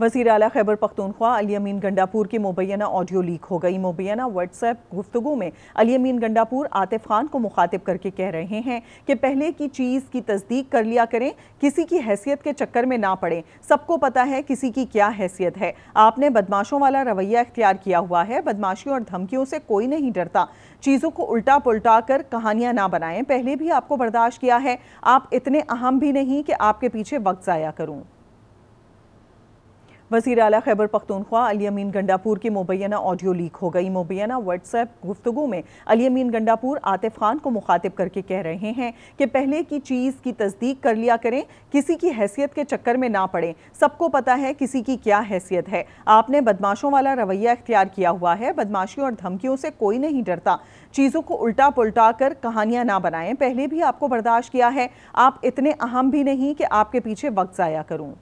वजी अली खैबर पख्तनख्वा अली अमीन गंडापुर की मुबैना audio leak हो गई मुबैना व्हाट्सएप गुफ्तु में अली अमीन गंडापुर आतिफ खान को मुखातिब करके कह रहे हैं कि पहले की चीज़ की तस्दीक कर लिया करें किसी की हैसियत के चक्कर में ना पड़ें सबको पता है किसी की क्या हैसियत है आपने बदमाशों वाला रवैया इख्तियार किया हुआ है बदमाशियों और धमकियों से कोई नहीं डरता चीज़ों को उल्टा पुलटा कर कहानियाँ ना बनाएं पहले भी आपको बर्दाश्त किया है आप इतने अहम भी नहीं कि आपके पीछे वक्त ज़ाया करूँ वजीर अली खैबर पख्तूनख्वा अलीमीन गंडापुर की मुबैना ऑडियो लीक हो गई मुबैना व्हाट्सएप गुफ्तु में अलीमीन गंडापुर आतिफ खान को मुखातिब करके कह रहे हैं कि पहले की चीज़ की तस्दीक कर लिया करें किसी की हैसियत के चक्कर में ना पड़ें सबको पता है किसी की क्या हैसियत है आपने बदमाशों वाला रवैया अख्तियार किया हुआ है बदमाशियों और धमकियों से कोई नहीं डरता चीज़ों को उल्टा पुलटा कर कहानियाँ ना बनाएं पहले भी आपको बर्दाश्त किया है आप इतने अहम भी नहीं कि आपके पीछे वक्त ज़ाया करूँ